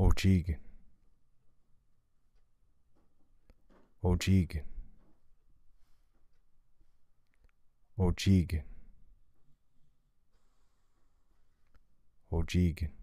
Ojig. Ojig. Ojig. Ojig.